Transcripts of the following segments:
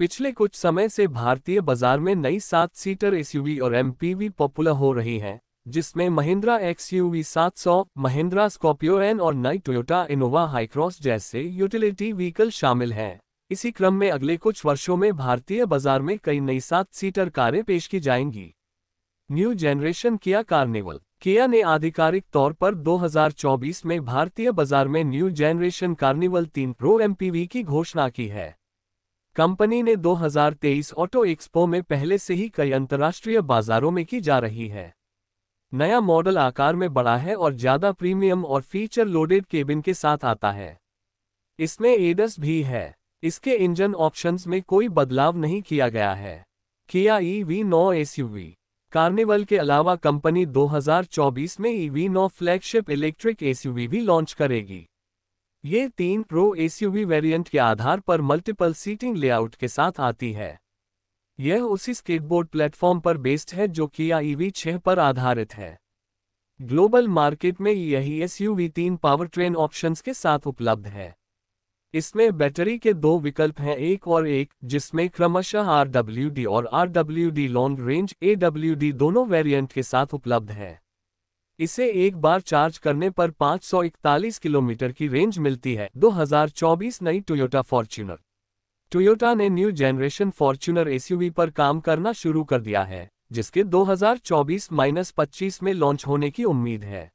पिछले कुछ समय से भारतीय बाजार में नई सात सीटर एसयूवी और एमपीवी पॉपुलर हो रही हैं, जिसमें Mahindra XUV 700, Mahindra Scorpio N और नई टोयोटा इनोवा हाईक्रॉस जैसे यूटिलिटी व्हीकल शामिल हैं इसी क्रम में अगले कुछ वर्षों में भारतीय बाजार में कई नई सात सीटर कारें पेश की जाएंगी न्यू जेनरेशन किया कार्निवल किया ने आधिकारिक तौर पर 2024 में भारतीय बाजार में न्यू जेनरेशन कार्निवल तीन प्रो एमपीवी की घोषणा की है कंपनी ने 2023 ऑटो एक्सपो में पहले से ही कई अंतर्राष्ट्रीय बाजारों में की जा रही है नया मॉडल आकार में बड़ा है और ज़्यादा प्रीमियम और फीचर लोडेड केबिन के साथ आता है इसमें एडस भी है इसके इंजन ऑप्शंस में कोई बदलाव नहीं किया गया है किया ई वी नौ एस कार्निवल के अलावा कंपनी 2024 में ई वी नौ फ्लैगशिप इलेक्ट्रिक एस भी लॉन्च करेगी ये तीन प्रो एसयूवी वेरिएंट के आधार पर मल्टीपल सीटिंग लेआउट के साथ आती है यह उसी स्केटबोर्ड प्लेटफॉर्म पर बेस्ड है जो किया ईवी e छह पर आधारित है ग्लोबल मार्केट में यही एसयूवी तीन पावर ट्रेन ऑप्शंस के साथ उपलब्ध है इसमें बैटरी के दो विकल्प हैं एक और एक जिसमें क्रमशः आर और आर लॉन्ग रेंज ए दोनों वेरिएंट के साथ उपलब्ध है इसे एक बार चार्ज करने पर 541 किलोमीटर की रेंज मिलती है 2024 नई टोयोटा फॉर्च्यूनर टोयोटा ने न्यू जनरेशन फॉर्च्यूनर एसयूवी पर काम करना शुरू कर दिया है जिसके 2024-25 में लॉन्च होने की उम्मीद है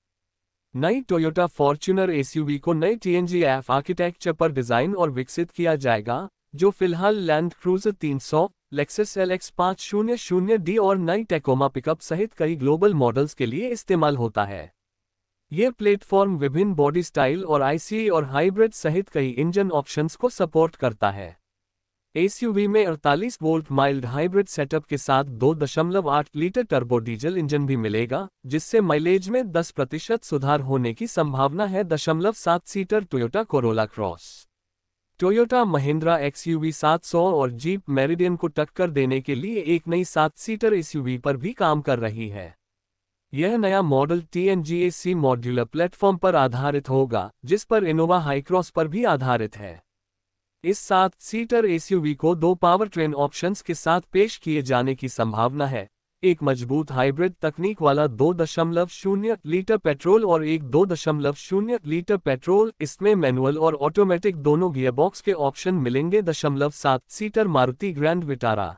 नई टोयोटा फॉर्च्यूनर एसयूवी को नई टीएनजी एफ आर्किटेक्चर पर डिजाइन और विकसित किया जाएगा जो फिलहाल Land Cruiser 300, Lexus L X पाँच शून्य शून्य डी और नई टेकोमा पिकअप सहित कई ग्लोबल मॉडल्स के लिए इस्तेमाल होता है ये प्लेटफॉर्म विभिन्न बॉडी स्टाइल और आईसी और हाइब्रिड सहित कई इंजन ऑप्शंस को सपोर्ट करता है एसयूवी में 48 वोल्ट माइल्ड हाइब्रिड सेटअप के साथ 2.8 लीटर टर्बो डीजल इंजन भी मिलेगा जिससे माइलेज में 10 प्रतिशत सुधार होने की संभावना है दशमलव सात seater Toyota Corolla Cross Toyota Mahindra XUV 700 और जीप मेरिडियन को टक्कर देने के लिए एक नई सात सीटर एसयूवी पर भी काम कर रही है यह नया मॉडल टी मॉड्यूलर प्लेटफॉर्म पर आधारित होगा जिस पर इनोवा हाईक्रॉस पर भी आधारित है इस सात सीटर एसयूवी को दो पावर ट्रेन ऑप्शंस के साथ पेश किए जाने की संभावना है एक मजबूत हाइब्रिड तकनीक वाला दो दशमलव शून्य लीटर पेट्रोल और एक दो दशमलव शून्य लीटर पेट्रोल इसमें मैनुअल और ऑटोमेटिक दोनों गियरबॉक्स के ऑप्शन मिलेंगे दशमलव सात seater Maruti Grand Vitara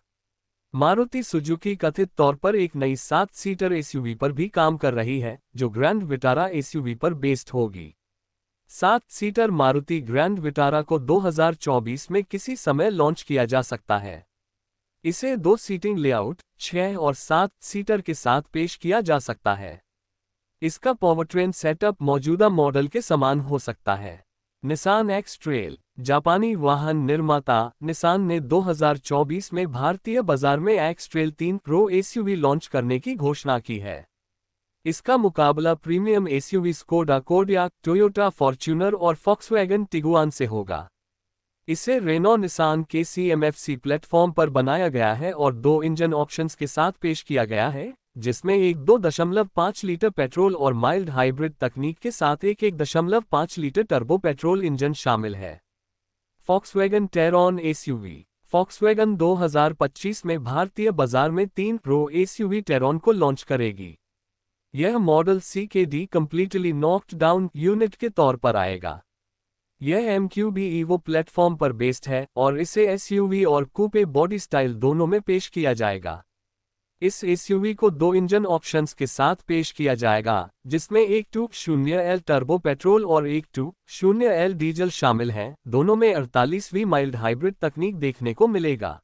Maruti Suzuki कथित तौर पर एक नई सात सीटर एसयूवी पर भी काम कर रही है जो ग्रैंड विटारा एसयूवी पर बेस्ड होगी सात सीटर मारुति ग्रैंड विटारा को 2024 में किसी समय लॉन्च किया जा सकता है इसे दो सीटिंग लेआउट छह और सात सीटर के साथ पेश किया जा सकता है इसका पॉवरट्रेन सेटअप मौजूदा मॉडल के समान हो सकता है निसान एक्स ट्रेल जापानी वाहन निर्माता निसान ने 2024 में भारतीय बाजार में एक्स ट्रेल तीन प्रो एसयूवी लॉन्च करने की घोषणा की है इसका मुकाबला premium SUV Skoda Kodiaq Toyota Fortuner और फॉक्सवैगन टिगुआन से होगा इसे रेनो निसान के सी प्लेटफॉर्म पर बनाया गया है और दो इंजन ऑप्शंस के साथ पेश किया गया है जिसमें एक दो दशमलव पाँच लीटर पेट्रोल और माइल्ड हाइब्रिड तकनीक के साथ एक एक दशमलव पाँच लीटर टर्बो पेट्रोल इंजन शामिल है फॉक्सवैगन टेरॉन एसयूवी फॉक्सवैगन 2025 में भारतीय बाजार में तीन प्रो एसयूवी टेरॉन को लॉन्च करेगी यह model C K D completely knocked down unit के तौर पर आएगा यह M Q B Evo platform पर बेस्ड है और इसे एसयूवी और कूपे बॉडी स्टाइल दोनों में पेश किया जाएगा इस एसयूवी को दो इंजन ऑप्शंस के साथ पेश किया जाएगा जिसमें एक टू शून्य एल टर्बो पेट्रोल और एक टू शून्य एल डीजल शामिल हैं दोनों में अड़तालीसवीं माइल्ड हाइब्रिड तकनीक देखने को मिलेगा